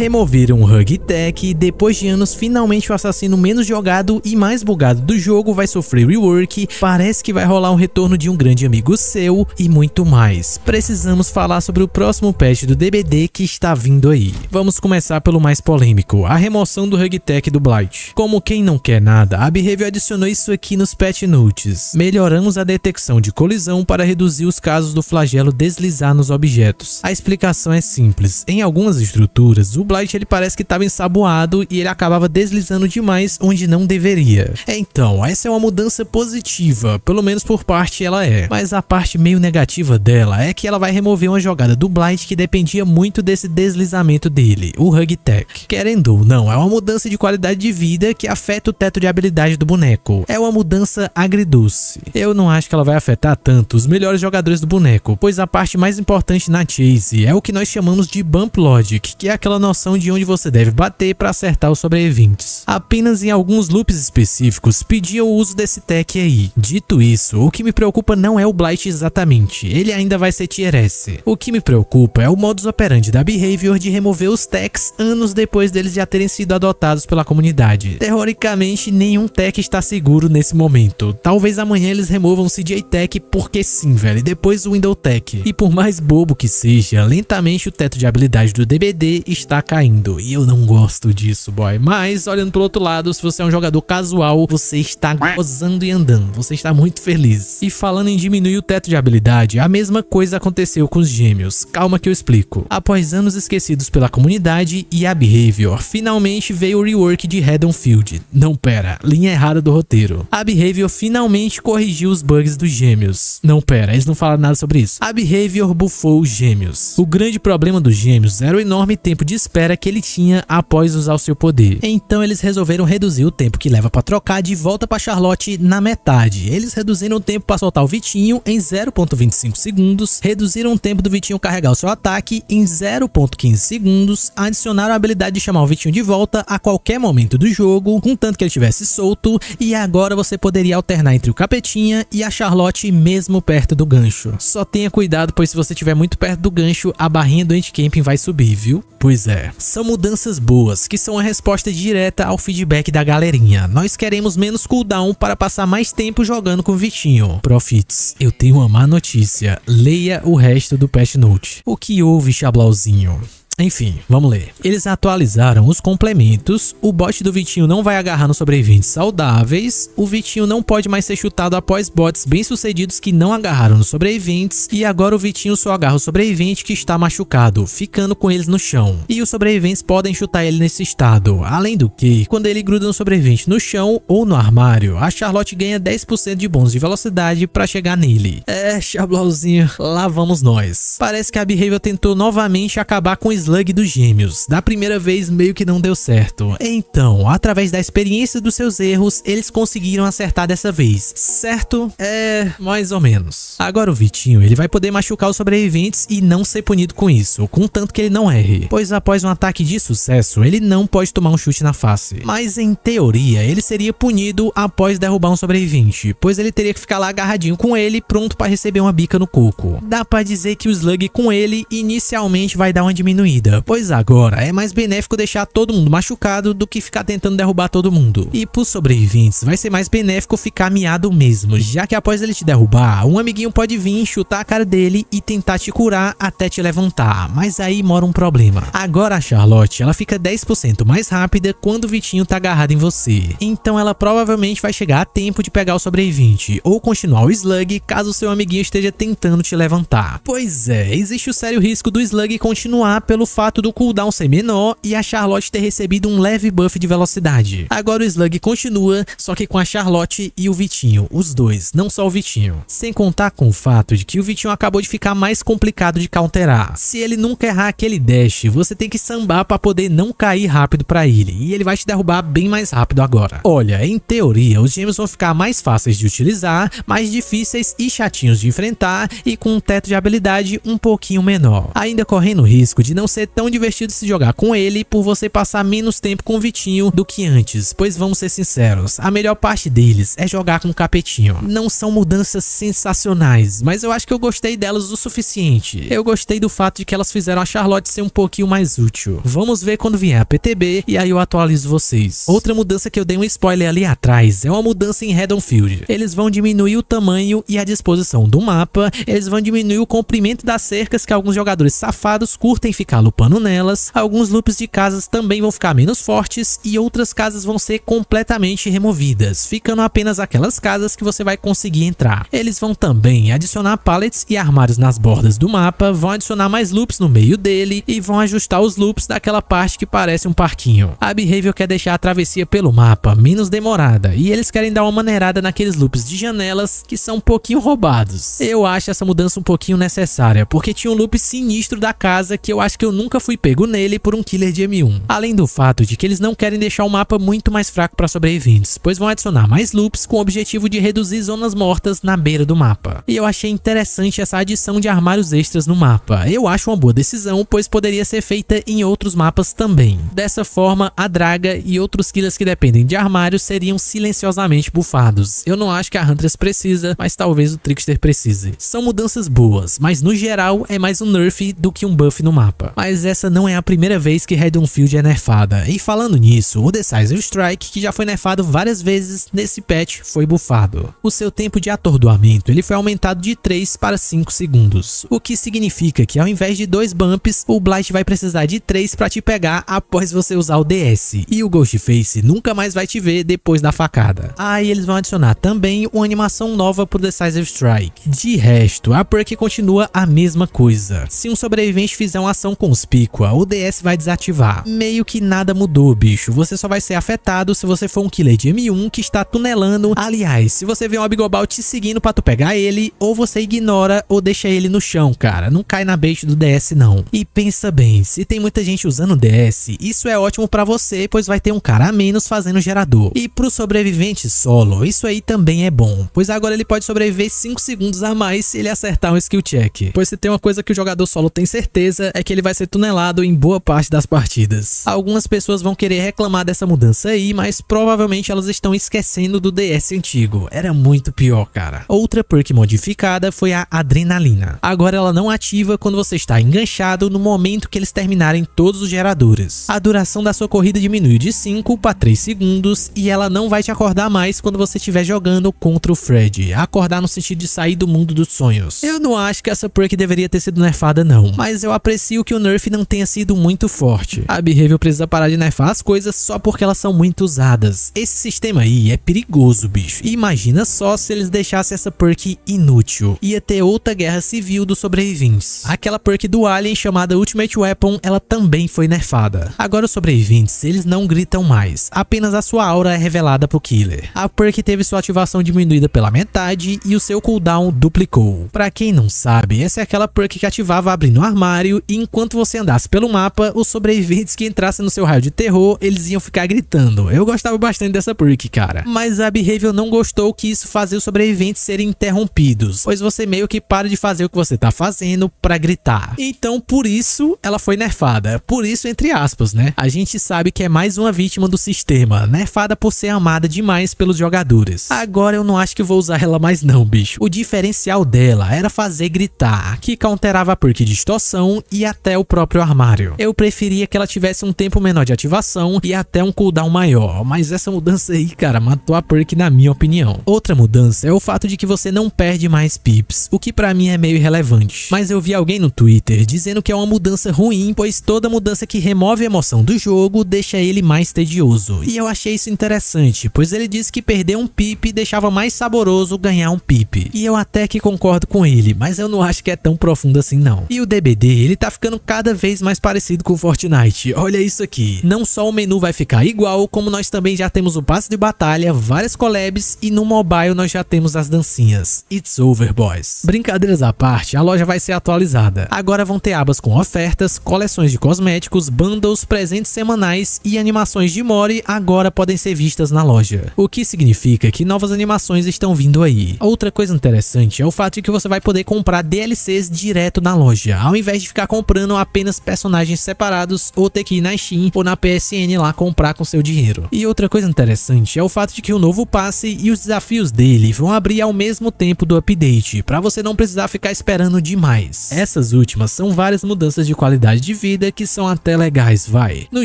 Removeram o Hug Tech e depois de anos finalmente o assassino menos jogado e mais bugado do jogo vai sofrer rework, parece que vai rolar um retorno de um grande amigo seu e muito mais. Precisamos falar sobre o próximo patch do DBD que está vindo aí. Vamos começar pelo mais polêmico, a remoção do Hug Tech do Blight. Como quem não quer nada, a Behavior adicionou isso aqui nos patch notes. Melhoramos a detecção de colisão para reduzir os casos do flagelo deslizar nos objetos. A explicação é simples, em algumas estruturas o Blight ele parece que estava ensaboado e ele acabava deslizando demais onde não deveria. É, então, essa é uma mudança positiva, pelo menos por parte ela é. Mas a parte meio negativa dela é que ela vai remover uma jogada do Blight que dependia muito desse deslizamento dele, o Hug Tech. Querendo ou não, é uma mudança de qualidade de vida que afeta o teto de habilidade do boneco. É uma mudança agridoce. Eu não acho que ela vai afetar tanto os melhores jogadores do boneco, pois a parte mais importante na Chase é o que nós chamamos de Bump Logic, que é aquela noção de onde você deve bater para acertar os sobreviventes. Apenas em alguns loops específicos pedia o uso desse tech aí. Dito isso, o que me preocupa não é o Blight exatamente, ele ainda vai ser tier S. O que me preocupa é o modus operandi da Behavior de remover os techs anos depois deles já terem sido adotados pela comunidade. Teoricamente, nenhum tech está seguro nesse momento. Talvez amanhã eles removam o CJ Tech porque sim, velho, e depois o Window Tech. E por mais bobo que seja, lentamente o teto de habilidade do DBD está Tá caindo. E eu não gosto disso, boy. Mas, olhando pro outro lado, se você é um jogador casual, você está gozando e andando. Você está muito feliz. E falando em diminuir o teto de habilidade, a mesma coisa aconteceu com os gêmeos. Calma que eu explico. Após anos esquecidos pela comunidade e a Behavior, finalmente veio o rework de Redonfield. Não, pera, linha errada do roteiro. A Behavior finalmente corrigiu os bugs dos gêmeos. Não, pera, eles não falaram nada sobre isso. A Behavior bufou os gêmeos. O grande problema dos gêmeos era o enorme tempo de espera que ele tinha após usar o seu poder. Então eles resolveram reduzir o tempo que leva para trocar de volta para Charlotte na metade. Eles reduziram o tempo para soltar o Vitinho em 0.25 segundos, reduziram o tempo do Vitinho carregar o seu ataque em 0.15 segundos, adicionaram a habilidade de chamar o Vitinho de volta a qualquer momento do jogo, contanto que ele estivesse solto, e agora você poderia alternar entre o Capetinha e a Charlotte mesmo perto do gancho. Só tenha cuidado, pois se você estiver muito perto do gancho, a barrinha do endcamping vai subir, viu? Pois é. É. São mudanças boas, que são a resposta direta ao feedback da galerinha. Nós queremos menos cooldown para passar mais tempo jogando com o Vitinho. Profits, eu tenho uma má notícia. Leia o resto do patch note. O que houve, Chablauzinho? Enfim, vamos ler. Eles atualizaram os complementos, o bot do Vitinho não vai agarrar nos sobreviventes saudáveis, o Vitinho não pode mais ser chutado após bots bem-sucedidos que não agarraram nos sobreviventes, e agora o Vitinho só agarra o sobrevivente que está machucado, ficando com eles no chão. E os sobreviventes podem chutar ele nesse estado. Além do que, quando ele gruda no sobrevivente no chão ou no armário, a Charlotte ganha 10% de bônus de velocidade para chegar nele. É, Chablauzinho, lá vamos nós. Parece que a Behavior tentou novamente acabar com o Slug dos Gêmeos. Da primeira vez meio que não deu certo. Então, através da experiência dos seus erros, eles conseguiram acertar dessa vez. Certo? É, mais ou menos. Agora o Vitinho, ele vai poder machucar os sobreviventes e não ser punido com isso, contanto que ele não erre. Pois após um ataque de sucesso, ele não pode tomar um chute na face. Mas em teoria, ele seria punido após derrubar um sobrevivente, pois ele teria que ficar lá agarradinho com ele, pronto para receber uma bica no coco. Dá para dizer que o Slug com ele inicialmente vai dar uma diminuída vida, pois agora é mais benéfico deixar todo mundo machucado do que ficar tentando derrubar todo mundo. E pros sobreviventes, vai ser mais benéfico ficar miado mesmo, já que após ele te derrubar, um amiguinho pode vir, chutar a cara dele e tentar te curar até te levantar, mas aí mora um problema. Agora a Charlotte, ela fica 10% mais rápida quando o Vitinho tá agarrado em você, então ela provavelmente vai chegar a tempo de pegar o sobrevivente ou continuar o Slug caso seu amiguinho esteja tentando te levantar. Pois é, existe o sério risco do Slug continuar pelo fato do cooldown ser menor e a Charlotte ter recebido um leve buff de velocidade. Agora o Slug continua, só que com a Charlotte e o Vitinho, os dois, não só o Vitinho. Sem contar com o fato de que o Vitinho acabou de ficar mais complicado de counterar. Se ele nunca errar aquele dash, você tem que sambar para poder não cair rápido para ele, e ele vai te derrubar bem mais rápido agora. Olha, em teoria, os gems vão ficar mais fáceis de utilizar, mais difíceis e chatinhos de enfrentar, e com um teto de habilidade um pouquinho menor. Ainda correndo o risco de não ser tão divertido se jogar com ele por você passar menos tempo com o Vitinho do que antes, pois vamos ser sinceros, a melhor parte deles é jogar com o Capetinho. Não são mudanças sensacionais, mas eu acho que eu gostei delas o suficiente. Eu gostei do fato de que elas fizeram a Charlotte ser um pouquinho mais útil. Vamos ver quando vier a PTB e aí eu atualizo vocês. Outra mudança que eu dei um spoiler ali atrás é uma mudança em Redonfield. Eles vão diminuir o tamanho e a disposição do mapa, eles vão diminuir o comprimento das cercas que alguns jogadores safados curtem ficar passar lupando nelas, alguns loops de casas também vão ficar menos fortes e outras casas vão ser completamente removidas, ficando apenas aquelas casas que você vai conseguir entrar. Eles vão também adicionar pallets e armários nas bordas do mapa, vão adicionar mais loops no meio dele e vão ajustar os loops daquela parte que parece um parquinho. A Behavior quer deixar a travessia pelo mapa menos demorada e eles querem dar uma maneirada naqueles loops de janelas que são um pouquinho roubados. Eu acho essa mudança um pouquinho necessária, porque tinha um loop sinistro da casa que eu acho que eu eu nunca fui pego nele por um killer de M1. Além do fato de que eles não querem deixar o mapa muito mais fraco para sobreviventes, pois vão adicionar mais loops com o objetivo de reduzir zonas mortas na beira do mapa. E eu achei interessante essa adição de armários extras no mapa. Eu acho uma boa decisão, pois poderia ser feita em outros mapas também. Dessa forma, a Draga e outros killers que dependem de armários seriam silenciosamente bufados. Eu não acho que a Huntress precisa, mas talvez o Trickster precise. São mudanças boas, mas no geral é mais um nerf do que um buff no mapa mas essa não é a primeira vez que Field é nerfada. E falando nisso, o Decisive Strike, que já foi nerfado várias vezes nesse patch, foi bufado. O seu tempo de atordoamento ele foi aumentado de 3 para 5 segundos, o que significa que ao invés de dois bumps, o Blight vai precisar de 3 para te pegar após você usar o DS, e o Ghostface nunca mais vai te ver depois da facada. Aí ah, eles vão adicionar também uma animação nova pro Decisive Strike. De resto, a perk continua a mesma coisa. Se um sobrevivente fizer uma ação com os Piqua, o DS vai desativar. Meio que nada mudou, bicho. Você só vai ser afetado se você for um killer de M1 que está tunelando. Aliás, se você vê um Abigobal te seguindo pra tu pegar ele, ou você ignora ou deixa ele no chão, cara. Não cai na base do DS, não. E pensa bem, se tem muita gente usando DS, isso é ótimo pra você, pois vai ter um cara a menos fazendo gerador. E pro sobrevivente solo, isso aí também é bom, pois agora ele pode sobreviver 5 segundos a mais se ele acertar um skill check. Pois se tem uma coisa que o jogador solo tem certeza, é que ele vai ser tunelado em boa parte das partidas. Algumas pessoas vão querer reclamar dessa mudança aí, mas provavelmente elas estão esquecendo do DS antigo. Era muito pior, cara. Outra perk modificada foi a Adrenalina. Agora ela não ativa quando você está enganchado no momento que eles terminarem todos os geradores. A duração da sua corrida diminui de 5 para 3 segundos e ela não vai te acordar mais quando você estiver jogando contra o Fred. Acordar no sentido de sair do mundo dos sonhos. Eu não acho que essa perk deveria ter sido nerfada não, mas eu aprecio que o nerf não tenha sido muito forte. A Behavior precisa parar de nerfar as coisas só porque elas são muito usadas. Esse sistema aí é perigoso, bicho. E imagina só se eles deixassem essa perk inútil. Ia ter outra guerra civil dos sobreviventes. Aquela perk do Alien chamada Ultimate Weapon, ela também foi nerfada. Agora os sobreviventes, eles não gritam mais. Apenas a sua aura é revelada pro Killer. A perk teve sua ativação diminuída pela metade e o seu cooldown duplicou. Pra quem não sabe, essa é aquela perk que ativava abrindo o armário e enquanto você andasse pelo mapa, os sobreviventes que entrassem no seu raio de terror, eles iam ficar gritando. Eu gostava bastante dessa perk, cara. Mas a Behavior não gostou que isso fazia os sobreviventes serem interrompidos, pois você meio que para de fazer o que você tá fazendo para gritar. Então, por isso, ela foi nerfada. Por isso, entre aspas, né? A gente sabe que é mais uma vítima do sistema, nerfada por ser amada demais pelos jogadores. Agora eu não acho que vou usar ela mais não, bicho. O diferencial dela era fazer gritar, que counterava a perk distorção e até o próprio armário. Eu preferia que ela tivesse um tempo menor de ativação e até um cooldown maior, mas essa mudança aí, cara, matou a perk na minha opinião. Outra mudança é o fato de que você não perde mais pips, o que pra mim é meio irrelevante. Mas eu vi alguém no Twitter dizendo que é uma mudança ruim, pois toda mudança que remove a emoção do jogo deixa ele mais tedioso. E eu achei isso interessante, pois ele disse que perder um pip deixava mais saboroso ganhar um pip. E eu até que concordo com ele, mas eu não acho que é tão profundo assim não. E o DBD, ele tá ficando cada vez mais parecido com Fortnite. Olha isso aqui. Não só o menu vai ficar igual, como nós também já temos o passe de batalha, várias collabs e no mobile nós já temos as dancinhas. It's over, boys. Brincadeiras à parte, a loja vai ser atualizada. Agora vão ter abas com ofertas, coleções de cosméticos, bundles, presentes semanais e animações de Mori agora podem ser vistas na loja. O que significa que novas animações estão vindo aí. Outra coisa interessante é o fato de que você vai poder comprar DLCs direto na loja, ao invés de ficar comprando apenas personagens separados ou ter que ir na Steam ou na PSN lá comprar com seu dinheiro. E outra coisa interessante é o fato de que o novo passe e os desafios dele vão abrir ao mesmo tempo do update, para você não precisar ficar esperando demais. Essas últimas são várias mudanças de qualidade de vida que são até legais, vai. No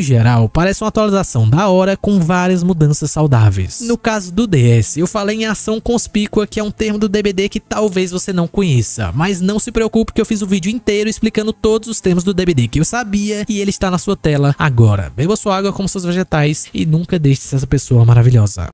geral, parece uma atualização da hora com várias mudanças saudáveis. No caso do DS, eu falei em ação conspícua, que é um termo do DBD que talvez você não conheça, mas não se preocupe que eu fiz o vídeo inteiro explicando todos os termos do DBD que eu sabia e ele está na sua tela agora. Beba sua água como seus vegetais e nunca deixe essa pessoa maravilhosa.